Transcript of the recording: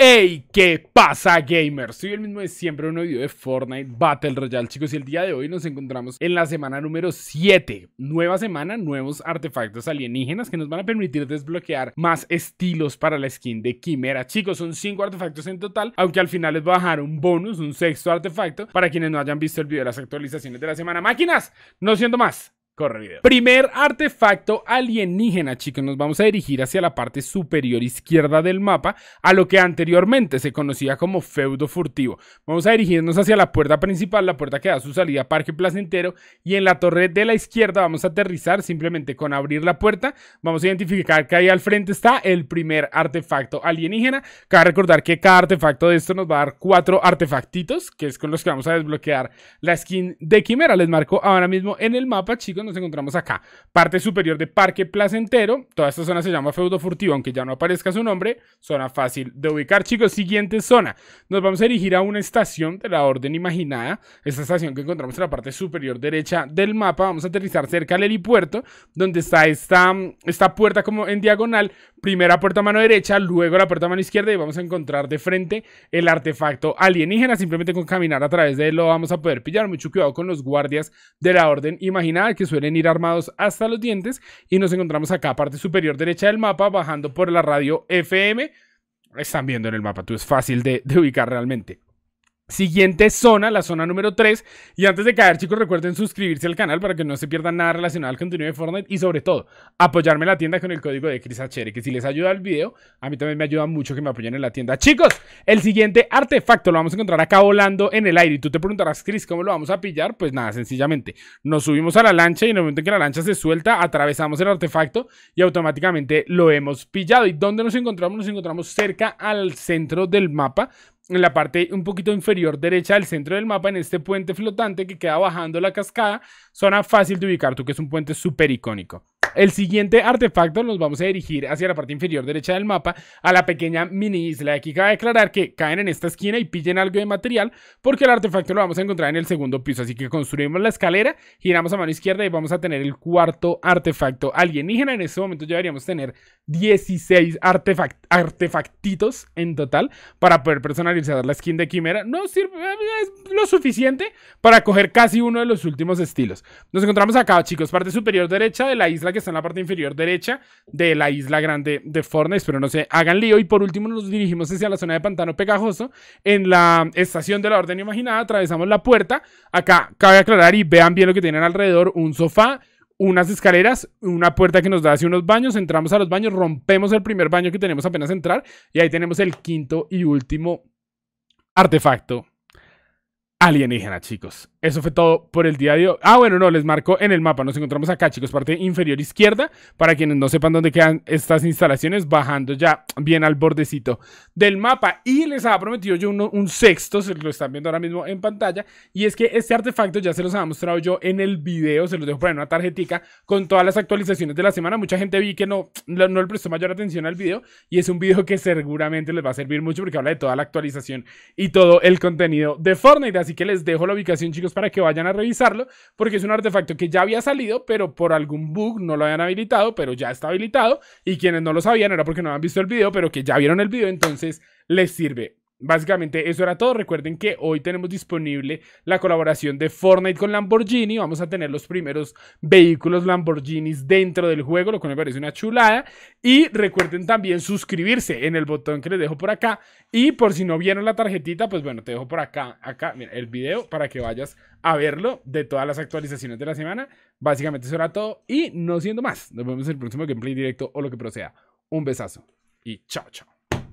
¡Ey! ¿Qué pasa, gamers? Soy el mismo de siempre, un nuevo video de Fortnite Battle Royale, chicos, y el día de hoy nos encontramos en la semana número 7. Nueva semana, nuevos artefactos alienígenas que nos van a permitir desbloquear más estilos para la skin de Quimera. Chicos, son 5 artefactos en total, aunque al final les voy a dejar un bonus, un sexto artefacto, para quienes no hayan visto el video de las actualizaciones de la semana. ¡Máquinas! No siento más, Corre video. Primer artefacto alienígena, chicos. Nos vamos a dirigir hacia la parte superior izquierda del mapa, a lo que anteriormente se conocía como feudo furtivo. Vamos a dirigirnos hacia la puerta principal, la puerta que da su salida a Parque Placentero. Y en la torre de la izquierda vamos a aterrizar simplemente con abrir la puerta. Vamos a identificar que ahí al frente está el primer artefacto alienígena. Cabe recordar que cada artefacto de esto nos va a dar cuatro artefactitos, que es con los que vamos a desbloquear la skin de Quimera. Les marco ahora mismo en el mapa, chicos nos encontramos acá. Parte superior de Parque Placentero. Toda esta zona se llama Feudo Furtivo, aunque ya no aparezca su nombre. Zona fácil de ubicar, chicos. Siguiente zona. Nos vamos a dirigir a una estación de la Orden Imaginada. Esta estación que encontramos en la parte superior derecha del mapa. Vamos a aterrizar cerca del helipuerto, donde está esta, esta puerta como en diagonal. Primera puerta a mano derecha, luego la puerta mano izquierda y vamos a encontrar de frente el artefacto alienígena. Simplemente con caminar a través de él lo vamos a poder pillar. Mucho cuidado con los guardias de la Orden Imaginada que suelen ir armados hasta los dientes y nos encontramos acá, parte superior derecha del mapa, bajando por la radio FM. Están viendo en el mapa, tú es fácil de ubicar realmente siguiente zona, la zona número 3. Y antes de caer, chicos, recuerden suscribirse al canal para que no se pierdan nada relacionado al contenido de Fortnite y sobre todo, apoyarme en la tienda con el código de Chris ChrisHR, que si les ayuda el video, a mí también me ayuda mucho que me apoyen en la tienda. Chicos, el siguiente artefacto lo vamos a encontrar acá volando en el aire y tú te preguntarás, Chris, ¿cómo lo vamos a pillar? Pues nada, sencillamente, nos subimos a la lancha y en el momento en que la lancha se suelta, atravesamos el artefacto y automáticamente lo hemos pillado. ¿Y dónde nos encontramos? Nos encontramos cerca al centro del mapa en la parte un poquito inferior derecha del centro del mapa, en este puente flotante que queda bajando la cascada, zona fácil de ubicar, tú que es un puente súper icónico. El siguiente artefacto nos vamos a dirigir hacia la parte inferior derecha del mapa, a la pequeña mini isla. Aquí cabe aclarar que caen en esta esquina y pillen algo de material, porque el artefacto lo vamos a encontrar en el segundo piso. Así que construimos la escalera, giramos a mano izquierda y vamos a tener el cuarto artefacto alienígena. En este momento ya deberíamos tener 16 artefact artefactitos en total para poder personalizar la skin de Quimera. No sirve, es lo suficiente para coger casi uno de los últimos estilos. Nos encontramos acá, chicos, parte superior derecha de la isla que que está en la parte inferior derecha de la isla grande de Fortnite. Pero no se hagan lío. Y por último nos dirigimos hacia la zona de pantano pegajoso. En la estación de la orden imaginada atravesamos la puerta. Acá cabe aclarar y vean bien lo que tienen alrededor. Un sofá, unas escaleras, una puerta que nos da hacia unos baños, entramos a los baños, rompemos el primer baño que tenemos apenas entrar y ahí tenemos el quinto y último artefacto alienígena, chicos. Eso fue todo por el día de hoy. Ah, bueno, no, les marco en el mapa. Nos encontramos acá, chicos, parte inferior izquierda. Para quienes no sepan dónde quedan estas instalaciones, bajando ya bien al bordecito del mapa. Y les había prometido yo un sexto, se lo están viendo ahora mismo en pantalla. Y es que este artefacto ya se los había mostrado yo en el video. Se los dejo por en una tarjetica con todas las actualizaciones de la semana. Mucha gente vi que no, no le prestó mayor atención al video. Y es un video que seguramente les va a servir mucho porque habla de toda la actualización y todo el contenido de Fortnite. Así que les dejo la ubicación, chicos para que vayan a revisarlo, porque es un artefacto que ya había salido, pero por algún bug no lo habían habilitado, pero ya está habilitado. Y quienes no lo sabían era porque no habían visto el video, pero que ya vieron el video, entonces les sirve. Básicamente eso era todo. Recuerden que hoy tenemos disponible la colaboración de Fortnite con Lamborghini. Vamos a tener los primeros vehículos Lamborghinis dentro del juego, lo cual me parece una chulada. Y recuerden también suscribirse en el botón que les dejo por acá. Y por si no vieron la tarjetita, pues bueno, te dejo por acá, acá, el video para que vayas a verlo de todas las actualizaciones de la semana. Básicamente eso era todo. Y no siendo más, nos vemos en el próximo gameplay directo o lo que proceda. Un besazo y chao, chao.